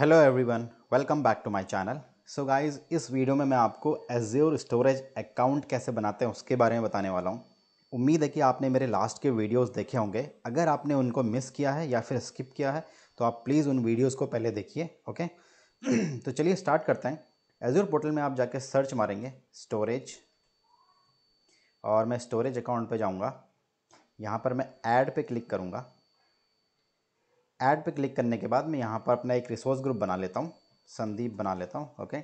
Hello everyone welcome back to my channel so guys इस video में मैं आपको एज्योर स्टोरेज अकाउंट कैसे बनाते हैं उसके बारे में बताने वाला हूँ उम्मीद है कि आपने मेरे लास्ट के वीडियोस देखे होंगे अगर आपने उनको मिस किया है या फिर स्किप किया है तो आप प्लीज़ उन वीडियोज़ को पहले देखिए ओके तो चलिए स्टार्ट करते हैं एज्योर पोर्टल में आप जाके सर्च मारेंगे स्टोरेज और मैं स्टोरेज अकाउंट पर जाऊँगा यहाँ पर मैं ऐड पर क्लिक करूँगा ऐड पे क्लिक करने के बाद मैं यहाँ पर अपना एक रिसोर्स ग्रुप बना लेता हूँ संदीप बना लेता हूँ ओके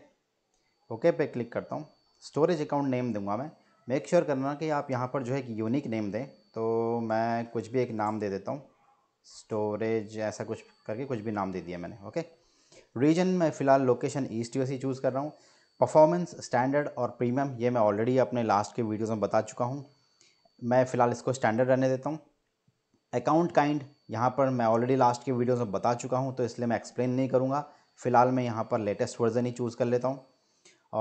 ओके पे क्लिक करता हूँ स्टोरेज अकाउंट नेम दूंगा मैं मेक श्योर sure करना कि आप यहाँ पर जो है एक यूनिक नेम दें तो मैं कुछ भी एक नाम दे देता हूँ स्टोरेज ऐसा कुछ करके कुछ भी नाम दे दिया मैंने ओके रीजन मैं फ़िलहाल लोकेशन ईस्ट यूएस ही चूज़ कर रहा हूँ परफॉर्मेंस स्टैंडर्ड और प्रीमियम ये मैं ऑलरेडी अपने लास्ट के वीडियोज़ में बता चुका हूँ मैं फ़िलहाल इसको स्टैंडर्ड रहने देता हूँ अकाउंट काइंड यहाँ पर मैं ऑलरेडी लास्ट के वीडियोस में बता चुका हूँ तो इसलिए मैं एक्सप्लेन नहीं करूँगा फ़िलहाल मैं यहाँ पर लेटेस्ट वर्जन ही चूज़ कर लेता हूँ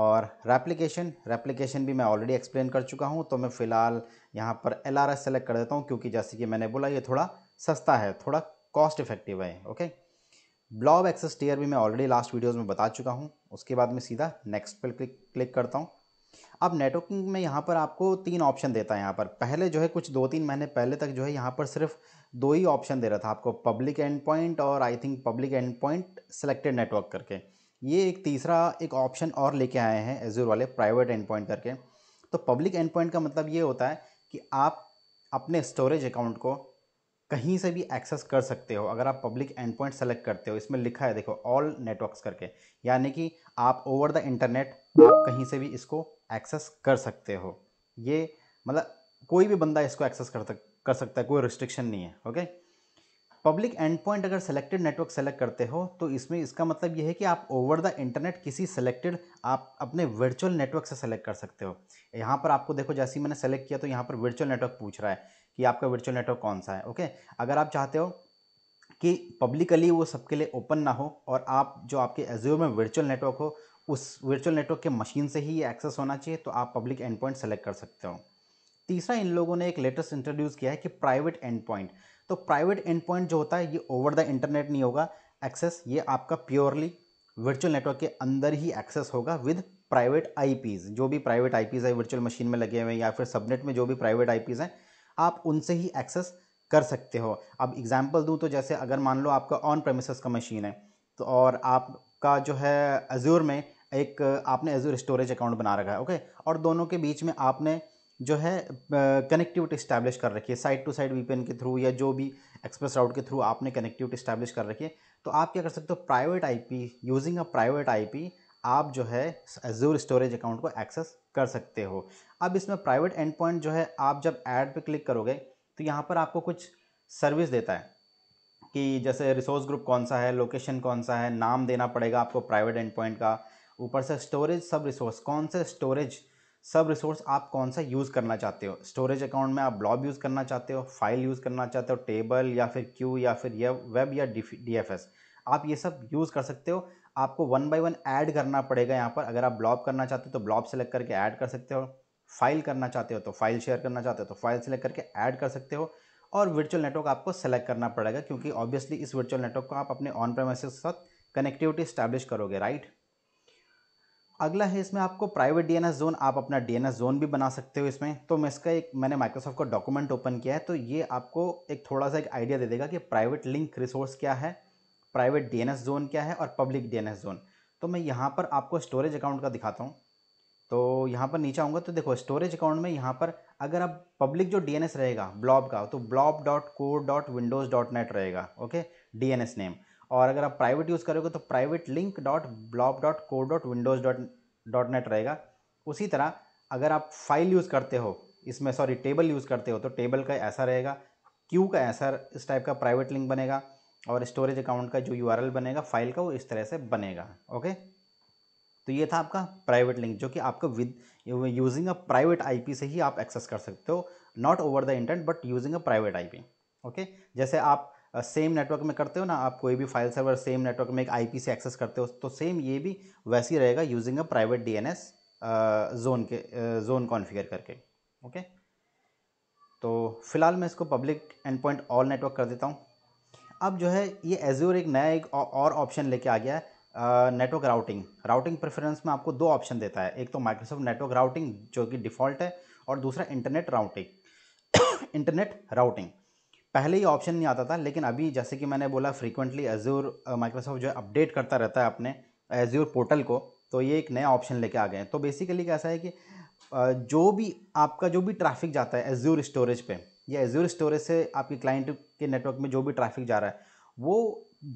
और रेप्लीकेशन रेप्लीकेशन भी मैं ऑलरेडी एक्सप्लेन कर चुका हूँ तो मैं फ़िलहाल यहाँ पर एल आर एस सेलेक्ट कर देता हूँ क्योंकि जैसे कि मैंने बोला ये थोड़ा सस्ता है थोड़ा कॉस्ट इफेक्टिव है ओके ब्लॉब एक्सेस टीयर भी मैं ऑलरेडी लास्ट वीडियोज़ में बता चुका हूँ उसके बाद मैं सीधा नेक्स्ट पर क्लिक क्लिक करता हूँ अब नेटवर्किंग में यहाँ पर आपको तीन ऑप्शन देता है यहाँ पर पहले जो है कुछ दो तीन महीने पहले तक जो है यहाँ पर सिर्फ दो ही ऑप्शन दे रहा था आपको पब्लिक एंड पॉइंट और I think public endpoint selected network करके ये एक तीसरा एक ऑप्शन और लेके आए हैं एजूर वाले प्राइवेट एंड पॉइंट करके तो पब्लिक एंड पॉइंट का मतलब ये होता है कि आप अपने स्टोरेज अकाउंट को कहीं से भी एक्सेस कर सकते हो अगर आप पब्लिक एंड पॉइंट सेलेक्ट करते हो इसमें लिखा है देखो ऑल नेटवर्क्स करके यानी कि आप ओवर द इंटरनेट आप कहीं से भी इसको एक्सेस कर सकते हो ये मतलब कोई भी बंदा इसको एक्सेस कर कर सकता है कोई रिस्ट्रिक्शन नहीं है ओके पब्लिक एंड पॉइंट अगर सेलेक्टेड नेटवर्क सेलेक्ट करते हो तो इसमें इसका मतलब यह है कि आप ओवर द इंटरनेट किसी सेलेक्टेड आप अपने वर्चुअल नेटवर्क से सेलेक्ट कर सकते हो यहाँ पर आपको देखो जैसे ही मैंने सेलेक्ट किया तो यहाँ पर वर्चुअल नेटवर्क पूछ रहा है कि आपका वर्चुअल नेटवर्क कौन सा है ओके अगर आप चाहते हो कि पब्लिकली वो सबके लिए ओपन ना हो और आप जो आपके एजियो में वर्चुअल नेटवर्क हो उस वर्चुअल नेटवर्क के मशीन से ही ये एक्सेस होना चाहिए तो आप पब्लिक एंड पॉइंट सेलेक्ट कर सकते हो तीसरा इन लोगों ने एक लेटेस्ट इंट्रोड्यूस किया है कि प्राइवेट एंड पॉइंट तो प्राइवेट एंड पॉइंट जो होता है ये ओवर द इंटरनेट नहीं होगा एक्सेस ये आपका प्योरली वर्चुअल नेटवर्क के अंदर ही एक्सेस होगा विद प्राइवेट आईपीज जो भी प्राइवेट आईपीज है वर्चुअल मशीन में लगे हुए हैं या फिर सबनेट में जो भी प्राइवेट आईपीज हैं आप उनसे ही एक्सेस कर सकते हो अब एग्जाम्पल दूँ तो जैसे अगर मान लो आपका ऑन प्रेमिस का मशीन है तो और आपका जो है अजूर में एक आपने एजूर स्टोरेज अकाउंट बना रखा है ओके और दोनों के बीच में आपने जो है कनेक्टिविटी इस्टेब्लिश कर रखी है साइड टू साइड वीपीएन के थ्रू या जो भी एक्सप्रेस राउट के थ्रू आपने कनेक्टिविटी इस्टेब्लिश कर रखी है तो आप क्या कर सकते हो private IP using a private IP आप जो है एजूर स्टोरेज अकाउंट को एक्सेस कर सकते हो अब इसमें प्राइवेट एंड पॉइंट जो है आप जब ऐड पे क्लिक करोगे तो यहाँ पर आपको कुछ सर्विस देता है कि जैसे रिसोर्स ग्रुप कौन सा है लोकेशन कौन सा है नाम देना पड़ेगा आपको प्राइवेट एंड पॉइंट का ऊपर से स्टोरेज सब रिसोर्स कौन से स्टोरेज सब रिसोर्स आप कौन सा यूज़ करना चाहते हो स्टोरेज अकाउंट में आप ब्लॉब यूज़ करना चाहते हो फाइल यूज़ करना चाहते हो टेबल या फिर क्यू या फिर या वेब या डी आप ये सब यूज़ कर सकते हो आपको वन बाय वन ऐड करना पड़ेगा यहाँ पर अगर आप ब्लॉब करना चाहते हो तो ब्लॉब सेलेक्ट करके ऐड कर सकते हो फाइल करना चाहते हो तो फाइल शेयर करना चाहते हो तो फाइल सेलेक्ट करके ऐड कर सकते हो और वर्चुअल नेटवर्क आपको सेलेक्ट करना पड़ेगा क्योंकि ऑब्वियसली इस वर्चुअल नेटवर्क को आप अपने ऑन प्रेमाइसेस के साथ कनेक्टिविटी स्टैब्लिश करोगे राइट अगला है इसमें आपको प्राइवेट डी जोन आप अपना डी जोन भी बना सकते हो इसमें तो मैं इसका एक मैंने माइक्रोसॉफ्ट का डॉक्यूमेंट ओपन किया है तो ये आपको एक थोड़ा सा एक आइडिया दे देगा कि प्राइवेट लिंक रिसोर्स क्या है प्राइवेट डी जोन क्या है और पब्लिक डी जोन तो मैं यहाँ पर आपको स्टोरेज अकाउंट का दिखाता हूँ तो यहाँ पर नीचे आऊँगा तो देखो स्टोरेज अकाउंट में यहाँ पर अगर आप पब्लिक जो डी रहेगा ब्लॉब का तो blob dot core dot windows dot net रहेगा ओके डी नेम और अगर आप प्राइवेट यूज़ करोगे तो private link dot blob dot core dot windows dot dot net रहेगा उसी तरह अगर आप फाइल यूज़ करते हो इसमें सॉरी टेबल यूज़ करते हो तो टेबल का ऐसा रहेगा क्यू का ऐसा इस टाइप का प्राइवेट लिंक बनेगा और स्टोरेज अकाउंट का जो यू बनेगा फाइल का वो इस तरह से बनेगा ओके तो ये था आपका प्राइवेट लिंक जो कि आपको with using a private IP से ही आप एक्सेस कर सकते हो not over the internet but using a private IP okay जैसे आप सेम uh, नेटवर्क में करते हो ना आप कोई भी फाइल सर्वर सेम नेटवर्क में एक आईपी से एक्सेस करते हो तो सेम ये भी वैसे ही रहेगा using a private D zone के जोन uh, कॉन्फ़िगर करके ओके okay? तो फिलहाल मैं इसको public endpoint all network कर देता हूँ अब जो है ये एज्योर एक नया एक और ऑप्शन लेके आ गया है नेटवर्क राउटिंग राउटिंग प्रेफरेंस में आपको दो ऑप्शन देता है एक तो माइक्रोसॉफ्ट नेटवर्क राउटिंग जो कि डिफ़ॉल्ट है और दूसरा इंटरनेट राउटिंग इंटरनेट राउटिंग पहले ही ऑप्शन नहीं आता था लेकिन अभी जैसे कि मैंने बोला फ्रीक्वेंटली एज्योर माइक्रोसॉफ्ट जो है अपडेट करता रहता है अपने एज्योर पोर्टल को तो ये एक नया ऑप्शन लेके आ गए हैं तो बेसिकली कैसा है कि जो भी आपका जो भी ट्रैफिक जाता है एज्योर स्टोरेज पे या एजूर स्टोरेज से आपके क्लाइंट के नेटवर्क में जो भी ट्रैफिक जा रहा है वो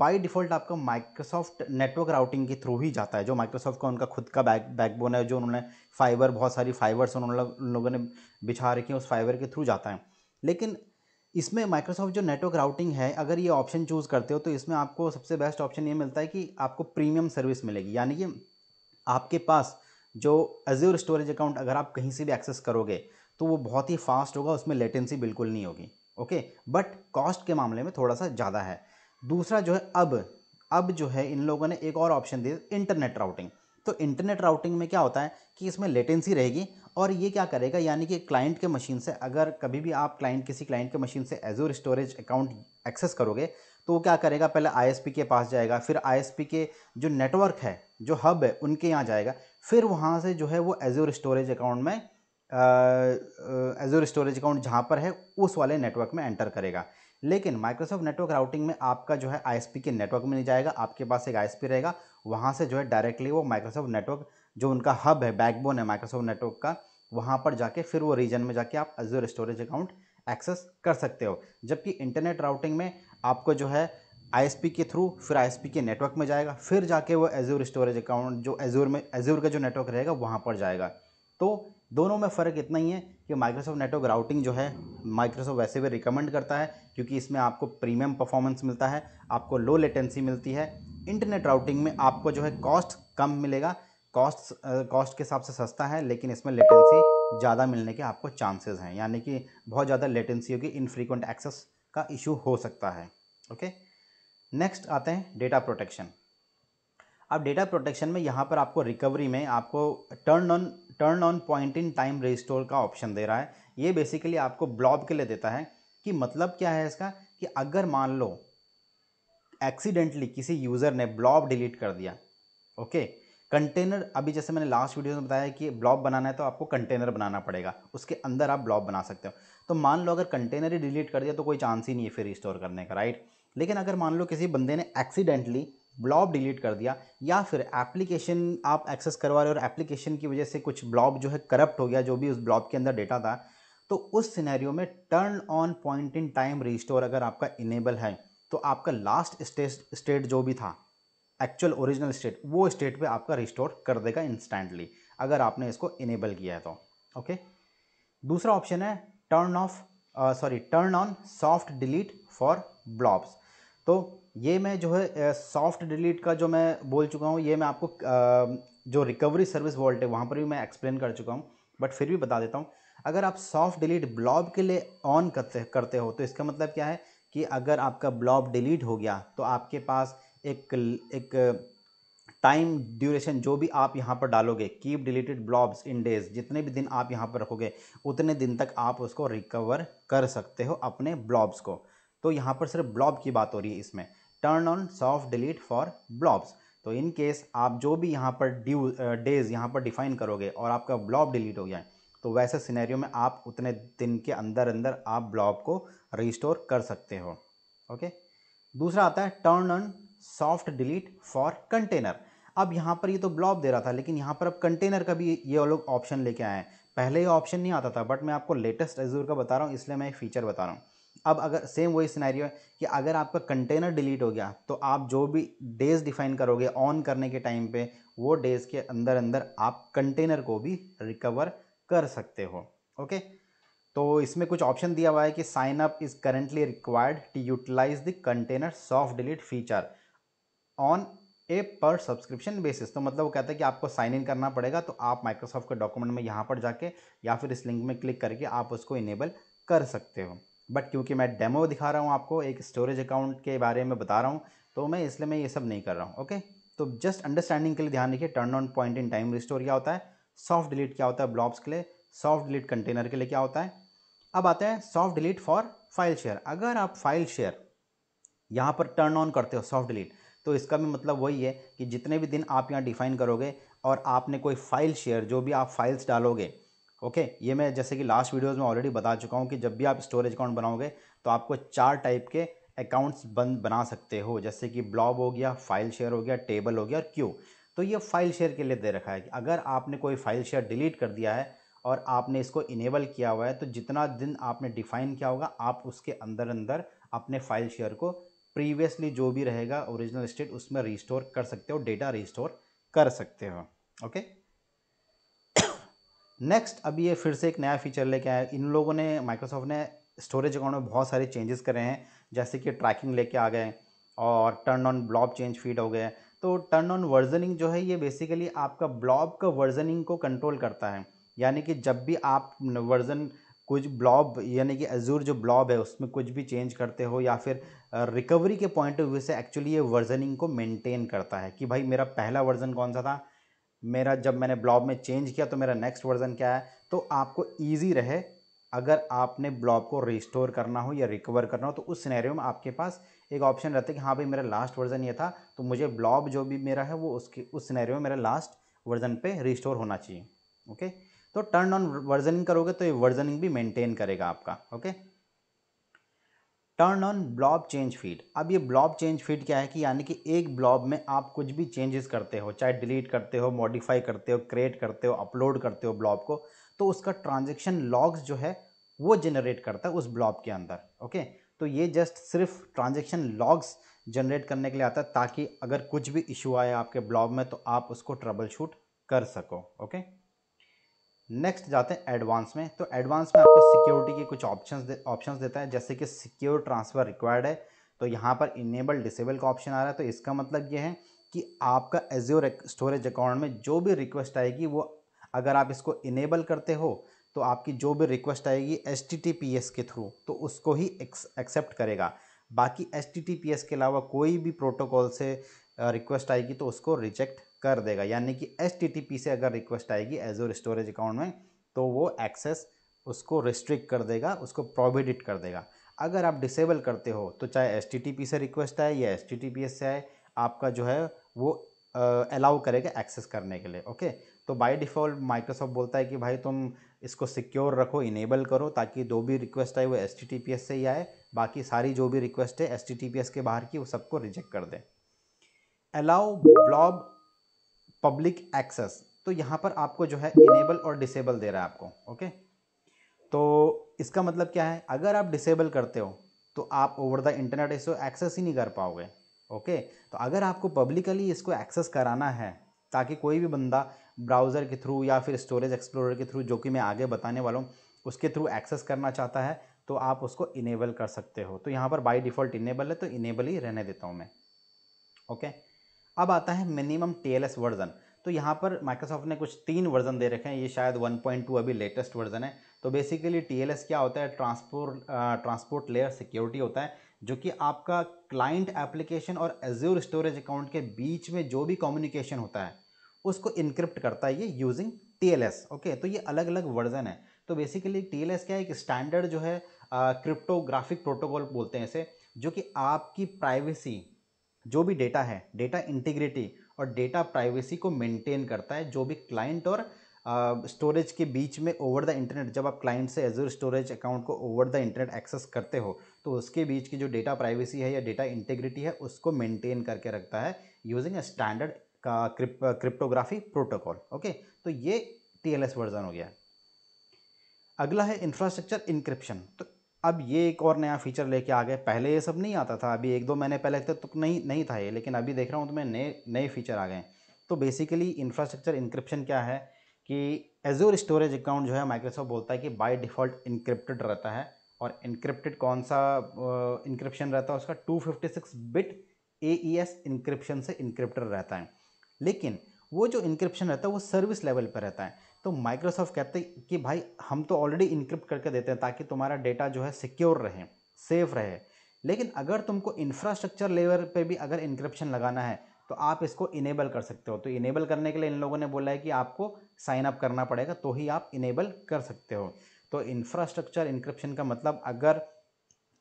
बाय डिफ़ॉल्ट आपका माइक्रोसॉफ्ट नेटवर्क राउटिंग के थ्रू ही जाता है जो माइक्रोसॉफ्ट का उनका खुद का बैक बैकबोन है जो उन्होंने फाइबर बहुत सारी फाइबर्स उन्होंने उन लोगों ने बिछा रखी है उस फाइबर के थ्रू जाता है लेकिन इसमें माइक्रोसॉफ्ट जो नेटवर्क राउटिंग है अगर ये ऑप्शन चूज़ करते हो तो इसमें आपको सबसे बेस्ट ऑप्शन ये मिलता है कि आपको प्रीमियम सर्विस मिलेगी यानी कि आपके पास जो एज्योर स्टोरेज अकाउंट अगर आप कहीं से भी एक्सेस करोगे तो वो बहुत ही फास्ट होगा उसमें लेटेंसी बिल्कुल नहीं होगी ओके बट कॉस्ट के मामले में थोड़ा सा ज़्यादा है दूसरा जो है अब अब जो है इन लोगों ने एक और ऑप्शन दिया इंटरनेट राउटिंग तो इंटरनेट राउटिंग में क्या होता है कि इसमें लेटेंसी रहेगी और ये क्या करेगा यानी कि क्लाइंट के मशीन से अगर कभी भी आप क्लाइंट किसी क्लाइंट के मशीन से एजोर स्टोरेज अकाउंट एक्सेस करोगे तो वो क्या करेगा पहले आईएसपी के पास जाएगा फिर आईएसपी के जो नेटवर्क है जो हब है उनके यहाँ जाएगा फिर वहाँ से जो है वो एजोर स्टोरेज अकाउंट में एजोर स्टोरेज अकाउंट जहाँ पर है उस वाले नेटवर्क में एंटर करेगा लेकिन माइक्रोसॉफ्ट नेटवर्क राउटिंग में आपका जो है आईएसपी के नेटवर्क में नहीं जाएगा आपके पास एक आईएसपी रहेगा वहाँ से जो है डायरेक्टली वो माइक्रोसॉफ्ट नेटवर्क जो उनका हब है बैकबोन है माइक्रोसॉफ्ट नेटवर्क का वहाँ पर जाके फिर वो रीजन में जाके आप एजोर स्टोरेज अकाउंट एक्सेस कर सकते हो जबकि इंटरनेट राउटिंग में आपको जो है आईएसपी के थ्रू फिर आईएसपी के नेटवर्क में जाएगा फिर जाके वो एजूर स्टोरेज अकाउंट जो एजूर में एजूर का जो नेटवर्क रहेगा वहाँ पर जाएगा तो दोनों में फ़र्क इतना ही है कि माइक्रोसॉफ्ट नेटवर्क राउटिंग जो है माइक्रोसॉफ्ट वैसे भी रिकमेंड करता है क्योंकि इसमें आपको प्रीमियम परफॉर्मेंस मिलता है आपको लो लेटेंसी मिलती है इंटरनेट राउटिंग में आपको जो है कॉस्ट कम मिलेगा कॉस्ट कॉस्ट के हिसाब से सस्ता है लेकिन इसमें लेटेंसी ज़्यादा मिलने के आपको चांसेस हैं यानी कि बहुत ज़्यादा लेटेंसी होगी इनफ्रीक्वेंट एक्सेस का इशू हो सकता है ओके नेक्स्ट आते हैं डेटा प्रोटेक्शन अब डेटा प्रोटेक्शन में यहाँ पर आपको रिकवरी में आपको turn on turn on point in time restore का ऑप्शन दे रहा है ये बेसिकली आपको ब्लॉब के लिए देता है कि मतलब क्या है इसका कि अगर मान लो एक्सीडेंटली किसी यूज़र ने ब्लॉब डिलीट कर दिया ओके कंटेनर अभी जैसे मैंने लास्ट वीडियो में बताया कि ब्लॉब बनाना है तो आपको कंटेनर बनाना पड़ेगा उसके अंदर आप ब्लॉब बना सकते हो तो मान लो अगर कंटेनर ही डिलीट कर दिया तो कोई चांस ही नहीं है फिर रिस्टोर करने का राइट लेकिन अगर मान लो किसी बंदे ने एक्सीडेंटली ब्लॉब डिलीट कर दिया या फिर एप्लीकेशन आप एक्सेस करवा रहे हो और एप्लीकेशन की वजह से कुछ ब्लॉब जो है करप्ट हो गया जो भी उस ब्लॉब के अंदर डेटा था तो उस सिनेरियो में turn on point in time restore अगर आपका इनेबल है तो आपका लास्ट स्टेट जो भी था एक्चुअल ओरिजिनल स्टेट वो स्टेट पे आपका रिस्टोर कर देगा इंस्टेंटली अगर आपने इसको इनेबल किया है तो ओके दूसरा ऑप्शन है turn off sorry turn on soft delete for blobs तो ये मैं जो है सॉफ्ट डिलीट का जो मैं बोल चुका हूँ ये मैं आपको जो रिकवरी सर्विस वॉल्ट है वहाँ पर भी मैं एक्सप्लेन कर चुका हूँ बट फिर भी बता देता हूँ अगर आप सॉफ्ट डिलीट ब्लॉब के लिए ऑन करते करते हो तो इसका मतलब क्या है कि अगर आपका ब्लॉब डिलीट हो गया तो आपके पास एक एक टाइम ड्यूरेशन जो भी आप यहाँ पर डालोगे keep deleted blobs in days जितने भी दिन आप यहाँ पर रखोगे उतने दिन तक आप उसको रिकवर कर सकते हो अपने ब्लॉब्स को तो यहाँ पर सिर्फ ब्लॉब की बात हो रही है इसमें turn on soft delete for blobs तो इन केस आप जो भी यहाँ पर ड्यू डेज uh, यहाँ पर डिफाइन करोगे और आपका ब्लॉब डिलीट हो गया है तो वैसे सिनेरियो में आप उतने दिन के अंदर अंदर आप ब्लॉब को रिस्टोर कर सकते हो ओके दूसरा आता है turn on soft delete for container अब यहाँ पर ये तो ब्लॉब दे रहा था लेकिन यहाँ पर अब कंटेनर का भी ये लोग ऑप्शन लेके आए हैं पहले ये ऑप्शन नहीं आता था बट मैं आपको लेटेस्ट एजूर का बता रहा हूँ इसलिए मैं एक फ़ीचर बता रहा हूँ अब अगर सेम वही सिनेरियो है कि अगर आपका कंटेनर डिलीट हो गया तो आप जो भी डेज डिफाइन करोगे ऑन करने के टाइम पे वो डेज के अंदर अंदर आप कंटेनर को भी रिकवर कर सकते हो ओके तो इसमें कुछ ऑप्शन दिया हुआ है कि sign up is currently required to utilize the container soft delete feature on a per subscription basis तो मतलब वो कहता है कि आपको साइन इन करना पड़ेगा तो आप माइक्रोसॉफ्ट के डॉक्यूमेंट में यहाँ पर जाके या फिर इस लिंक में क्लिक करके आप उसको इनेबल कर सकते हो बट क्योंकि मैं डेमो दिखा रहा हूँ आपको एक स्टोरेज अकाउंट के बारे में बता रहा हूँ तो मैं इसलिए मैं ये सब नहीं कर रहा हूँ ओके तो जस्ट अंडरस्टैंडिंग के लिए ध्यान रखिए turn on point in time restore क्या होता है सॉफ्ट डिलीट क्या होता है ब्लॉब्स के लिए सॉफ्ट डिलीट कंटेनर के लिए क्या होता है अब आते हैं soft delete for file share अगर आप फाइल शेयर यहाँ पर टर्न ऑन करते हो सॉफ्ट डिलीट तो इसका भी मतलब वही है कि जितने भी दिन आप यहाँ डिफाइन करोगे और आपने कोई फाइल शेयर जो भी आप फाइल्स डालोगे ओके ये मैं जैसे कि लास्ट वीडियोज़ में ऑलरेडी बता चुका हूँ कि जब भी आप स्टोरेज अकाउंट बनाओगे तो आपको चार टाइप के अकाउंट्स बन बना सकते हो जैसे कि ब्लॉग हो गया फाइल शेयर हो गया टेबल हो गया और क्यू तो ये फाइल शेयर के लिए दे रखा है कि अगर आपने कोई फाइल शेयर डिलीट कर दिया है और आपने इसको इनेबल किया हुआ है तो जितना दिन आपने डिफाइन किया होगा आप उसके अंदर अंदर अपने फाइल शेयर को प्रीवियसली जो भी रहेगा ओरिजिनल स्टेट उसमें रिस्टोर कर सकते हो डेटा रिस्टोर कर सकते हो ओके नेक्स्ट अभी ये फिर से एक नया फीचर लेके आया इन लोगों ने माइक्रोसॉफ्ट ने स्टोरेज अकाउंट में बहुत सारे चेंजेस करे हैं जैसे कि ट्रैकिंग लेके आ गए और turn on blob change feed हो गए तो टर्न ऑन वर्जनिंग जो है ये बेसिकली आपका ब्लॉब का वर्जनिंग को कंट्रोल करता है यानी कि जब भी आप वर्जन कुछ ब्लॉब यानी कि अजूर जो ब्लॉब है उसमें कुछ भी चेंज करते हो या फिर रिकवरी के पॉइंट ऑफ व्यू से एक्चुअली ये वर्जनिंग को मेंटेन करता है कि भाई मेरा पहला वर्जन कौन सा था मेरा जब मैंने ब्लॉब में चेंज किया तो मेरा नेक्स्ट वर्ज़न क्या है तो आपको ईजी रहे अगर आपने ब्लॉब को रिस्टोर करना हो या रिकवर करना हो तो उस सिनेरियो में आपके पास एक ऑप्शन रहता है कि हाँ भाई मेरा लास्ट वर्ज़न ये था तो मुझे ब्लॉब जो भी मेरा है वो उसके उस सिनेरियो में मेरा लास्ट वर्ज़न पे रिस्टोर होना चाहिए ओके तो टर्न ऑन वर्जनिंग करोगे तो ये वर्जनिंग भी मेंटेन करेगा आपका okay turn on blob change feed अब ये ब्लॉब चेंज फीड क्या है कि यानी कि एक ब्लॉब में आप कुछ भी चेंजेस करते हो चाहे डिलीट करते हो मॉडिफाई करते हो क्रिएट करते हो अपलोड करते हो ब्लॉब को तो उसका ट्रांजेक्शन लॉग्स जो है वो जनरेट करता है उस ब्लॉब के अंदर ओके तो ये जस्ट सिर्फ ट्रांजेक्शन लॉग्स जनरेट करने के लिए आता है ताकि अगर कुछ भी इशू आए आपके ब्लॉग में तो आप उसको ट्रबल शूट कर सको ओके नेक्स्ट जाते हैं एडवांस में तो एडवांस में आपको सिक्योरिटी के कुछ ऑप्शंस दे, ऑप्शंस देता है जैसे कि सिक्योर ट्रांसफ़र रिक्वायर्ड है तो यहाँ पर इनेबल डिसेबल का ऑप्शन आ रहा है तो इसका मतलब ये है कि आपका एज्योर स्टोरेज अकाउंट में जो भी रिक्वेस्ट आएगी वो अगर आप इसको इनेबल करते हो तो आपकी जो भी रिक्वेस्ट आएगी एच के थ्रू तो उसको ही एक्सेप्ट करेगा बाकी एच के अलावा कोई भी प्रोटोकॉल से रिक्वेस्ट आएगी तो उसको रिजेक्ट कर देगा यानी कि एच से अगर रिक्वेस्ट आएगी एजोर स्टोरेज अकाउंट में तो वो एक्सेस उसको रिस्ट्रिक्ट कर देगा उसको प्रोविडिट कर देगा अगर आप डिसेबल करते हो तो चाहे एच से रिक्वेस्ट आए या एच से आए आपका जो है वो अलाउ करेगा एक्सेस करने के लिए ओके तो बाय डिफ़ॉल्ट माइक्रोसॉफ्ट बोलता है कि भाई तुम इसको सिक्योर रखो इनेबल करो ताकि दो भी रिक्वेस्ट आए वो एस से ही आए बाकी सारी जो भी रिक्वेस्ट है एस के बाहर की वो सबको रिजेक्ट कर दें अलाउ ब्लॉब पब्लिक एक्सेस तो यहाँ पर आपको जो है इनेबल और डिसेबल दे रहा है आपको ओके तो इसका मतलब क्या है अगर आप डिसेबल करते हो तो आप ओवर द इंटरनेट इसको एक्सेस ही नहीं कर पाओगे ओके तो अगर आपको पब्लिकली इसको एक्सेस कराना है ताकि कोई भी बंदा ब्राउज़र के थ्रू या फिर स्टोरेज एक्सप्लोरर के थ्रू जो कि मैं आगे बताने वाला हूँ उसके थ्रू एक्सेस करना चाहता है तो आप उसको इनेबल कर सकते हो तो यहाँ पर बाई डिफ़ॉल्ट इनेबल है तो इनेबल ही रहने देता हूँ मैं ओके okay? अब आता है मिनिमम टी वर्जन तो यहाँ पर माइक्रोसॉफ्ट ने कुछ तीन वर्जन दे रखे हैं ये शायद 1.2 अभी लेटेस्ट वर्जन है तो बेसिकली टी क्या होता है ट्रांसपोर्ट ट्रांसपोर्ट लेयर सिक्योरिटी होता है जो कि आपका क्लाइंट एप्लीकेशन और एज्योर स्टोरेज अकाउंट के बीच में जो भी कम्युनिकेशन होता है उसको इनक्रिप्ट करता है ये यूजिंग टी ओके तो ये अलग अलग वर्जन है तो बेसिकली टी क्या एक स्टैंडर्ड जो है क्रिप्टोग्राफिक प्रोटोकॉल बोलते हैं इसे जो कि आपकी प्राइवेसी जो भी डेटा है डेटा इंटीग्रिटी और डेटा प्राइवेसी को मेंटेन करता है जो भी क्लाइंट और स्टोरेज uh, के बीच में ओवर द इंटरनेट जब आप क्लाइंट से एजर स्टोरेज अकाउंट को ओवर द इंटरनेट एक्सेस करते हो तो उसके बीच की जो डेटा प्राइवेसी है या डेटा इंटीग्रिटी है उसको मेंटेन करके रखता है यूजिंग अ स्टैंडर्ड का क्रिप्टोग्राफी प्रोटोकॉल ओके तो ये टी वर्जन हो गया अगला है इंफ्रास्ट्रक्चर इंक्रिप्शन तो अब ये एक और नया फीचर लेके आ गए पहले ये सब नहीं आता था अभी एक दो महीने पहले तक तो नहीं नहीं था ये लेकिन अभी देख रहा हूँ तो मैं नए नए फीचर आ गए तो बेसिकली इंफ्रास्ट्रक्चर इंक्रिप्शन क्या है कि एजोर स्टोरेज अकाउंट जो है माइक्रोसॉफ्ट बोलता है कि बाय डिफ़ॉल्ट इंक्रिप्टेड रहता है और इंक्रिप्टेड कौन सा इंक्रिप्शन रहता है उसका 256 bit A E S encryption से इंक्रिप्टेड रहता है लेकिन वो जो इंक्रिप्शन रहता है वो सर्विस लेवल पर रहता है तो माइक्रोसॉफ्ट कहते हैं कि भाई हम तो ऑलरेडी इंक्रिप्ट करके देते हैं ताकि तुम्हारा डेटा जो है सिक्योर रहे सेफ रहे लेकिन अगर तुमको इंफ्रास्ट्रक्चर लेवल पे भी अगर इंक्रिप्शन लगाना है तो आप इसको इनेबल कर सकते हो तो इनेबल करने के लिए इन लोगों ने बोला है कि आपको साइन अप करना पड़ेगा तो ही आप इनेबल कर सकते हो तो इंफ्रास्ट्रक्चर इंक्रिप्शन का मतलब अगर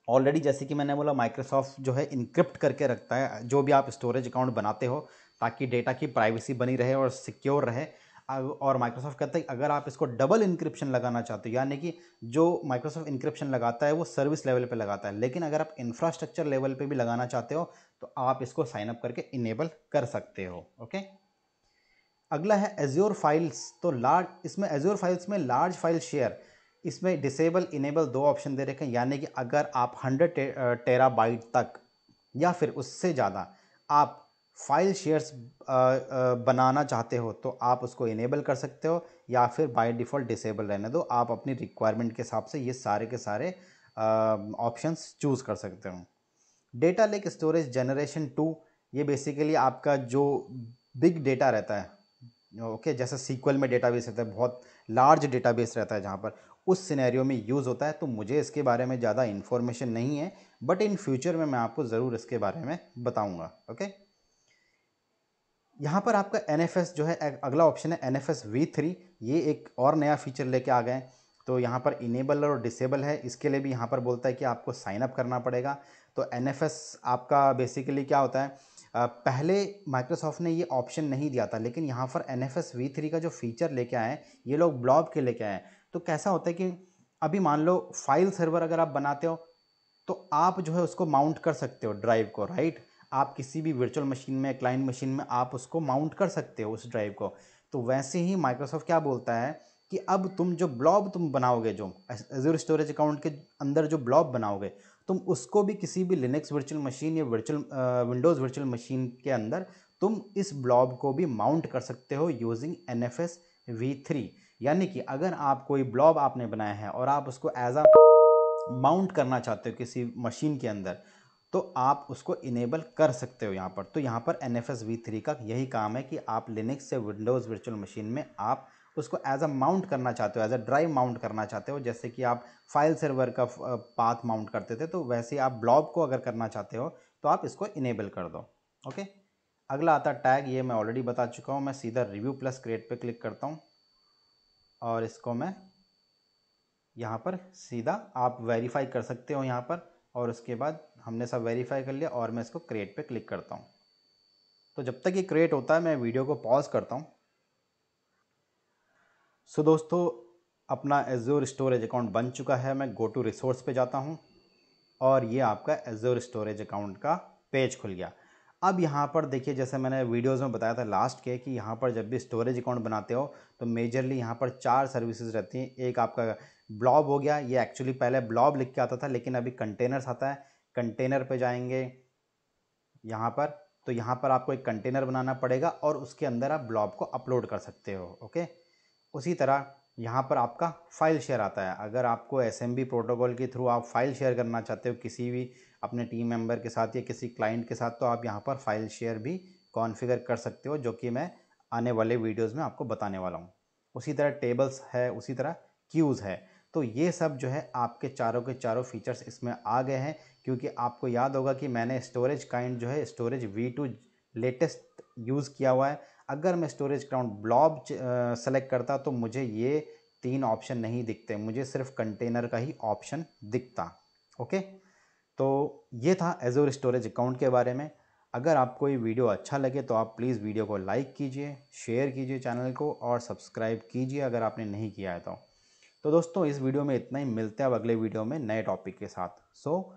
ऑलरेडी जैसे कि मैंने बोला माइक्रोसॉफ्ट जो है इंक्रिप्ट करके रखता है जो भी आप स्टोरेज अकाउंट बनाते हो ताकि डेटा की प्राइवेसी बनी रहे और सिक्योर रहे और माइक्रोसॉफ्ट कहता है अगर आप इसको डबल इंक्रिप्शन लगाना चाहते हो यानी कि जो माइक्रोसॉफ्ट इंक्रिप्शन लगाता है वो सर्विस लेवल पे लगाता है लेकिन अगर आप इंफ्रास्ट्रक्चर लेवल पे भी लगाना चाहते हो तो आप इसको साइन अप करके इनेबल कर सकते हो ओके अगला है एज्योर फाइल्स तो लार्ज इसमें एज्योर फाइल्स में लार्ज फाइल शेयर इसमें डिसेबल इनेबल दो ऑप्शन दे रखे हैं यानी कि अगर आप हंड्रेड टेरा बाइट तक या फिर उससे ज़्यादा आप फाइल शेयर्स बनाना चाहते हो तो आप उसको इनेबल कर सकते हो या फिर बाय डिफ़ॉल्ट डिसेबल रहने दो आप अपनी रिक्वायरमेंट के हिसाब से ये सारे के सारे ऑप्शंस चूज़ कर सकते हो data lake storage generation two ये बेसिकली आपका जो बिग डेटा रहता है ओके okay, जैसे सीक्वल में डेटाबेस रहता है बहुत लार्ज डेटाबेस रहता है जहाँ पर उस सिनेरियो में यूज़ होता है तो मुझे इसके बारे में ज़्यादा इन्फॉर्मेशन नहीं है बट इन फ्यूचर में मैं आपको ज़रूर इसके बारे में बताऊँगा ओके okay? यहाँ पर आपका एन जो है अगला ऑप्शन है एन एफ ये एक और नया फीचर लेके आ गए तो यहाँ पर इनेबल और डिसेबल है इसके लिए भी यहाँ पर बोलता है कि आपको साइनअप करना पड़ेगा तो एन आपका बेसिकली क्या होता है पहले माइक्रोसॉफ्ट ने ये ऑप्शन नहीं दिया था लेकिन यहाँ पर एन एफ का जो फीचर लेके आए ये लोग ब्लॉब के लेके आए तो कैसा होता है कि अभी मान लो फाइल सर्वर अगर आप बनाते हो तो आप जो है उसको माउंट कर सकते हो ड्राइव को राइट आप किसी भी वर्चुअल मशीन में क्लाइंट मशीन में आप उसको माउंट कर सकते हो उस ड्राइव को तो वैसे ही माइक्रोसॉफ्ट क्या बोलता है कि अब तुम जो ब्लॉब तुम बनाओगे जो एजोर स्टोरेज अकाउंट के अंदर जो ब्लॉब बनाओगे तुम उसको भी किसी भी लिनक्स वर्चुअल मशीन या वर्चुअल विंडोज़ वर्चुअल मशीन के अंदर तुम इस ब्लॉब को भी माउंट कर सकते हो using N F S V three यानी कि अगर आप कोई ब्लॉब आपने बनाया है और आप उसको एज आ माउंट करना चाहते हो किसी मशीन के अंदर तो आप उसको इनेबल कर सकते हो यहाँ पर तो यहाँ पर एन एफ वी थ्री का यही काम है कि आप लिनक्स से विंडोज़ वर्चुअल मशीन में आप उसको एज अ माउंट करना चाहते हो एज अ ड्राइव माउंट करना चाहते हो जैसे कि आप फाइल सर्वर का पाथ माउंट करते थे तो वैसे आप ब्लॉब को अगर करना चाहते हो तो आप इसको इनेबल कर दो ओके अगला आता टैग ये मैं ऑलरेडी बता चुका हूँ मैं सीधा रिव्यू प्लस क्रिएट पे क्लिक करता हूँ और इसको मैं यहाँ पर सीधा आप वेरीफाई कर सकते हो यहाँ पर और उसके बाद हमने सब वेरीफाई कर लिया और मैं इसको क्रिएट पे क्लिक करता हूँ तो जब तक ये क्रिएट होता है मैं वीडियो को पॉज करता हूँ सो दोस्तों अपना एजोर स्टोरेज अकाउंट बन चुका है मैं गो टू रिसोर्स पे जाता हूँ और ये आपका एजोर स्टोरेज अकाउंट का पेज खुल गया अब यहाँ पर देखिए जैसे मैंने वीडियोस में बताया था लास्ट के कि यहाँ पर जब भी स्टोरेज अकाउंट बनाते हो तो मेजरली यहाँ पर चार सर्विसेज रहती हैं एक आपका ब्लॉब हो गया ये एक्चुअली पहले ब्लॉब लिख के आता था लेकिन अभी कंटेनर्स आता है कंटेनर पे जाएंगे यहाँ पर तो यहाँ पर आपको एक कंटेनर बनाना पड़ेगा और उसके अंदर आप ब्लॉब को अपलोड कर सकते हो ओके उसी तरह यहाँ पर आपका फ़ाइल शेयर आता है अगर आपको एस प्रोटोकॉल के थ्रू आप फ़ाइल शेयर करना चाहते हो किसी भी अपने टीम मेंबर के साथ या किसी क्लाइंट के साथ तो आप यहाँ पर फ़ाइल शेयर भी कॉन्फ़िगर कर सकते हो जो कि मैं आने वाले वीडियोस में आपको बताने वाला हूँ उसी तरह टेबल्स है उसी तरह क्यूज़ है तो ये सब जो है आपके चारों के चारों फीचर्स इसमें आ गए हैं क्योंकि आपको याद होगा कि मैंने स्टोरेज काइंड जो है storage V two latest use किया हुआ है अगर मैं स्टोरेज काउंट ब्लॉब सेलेक्ट करता तो मुझे ये तीन ऑप्शन नहीं दिखते मुझे सिर्फ कंटेनर का ही ऑप्शन दिखता ओके तो ये था एजोर स्टोरेज अकाउंट के बारे में अगर आपको ये वीडियो अच्छा लगे तो आप प्लीज़ वीडियो को लाइक कीजिए शेयर कीजिए चैनल को और सब्सक्राइब कीजिए अगर आपने नहीं किया है तो तो दोस्तों इस वीडियो में इतना ही मिलते हैं अब अगले वीडियो में नए टॉपिक के साथ सो so,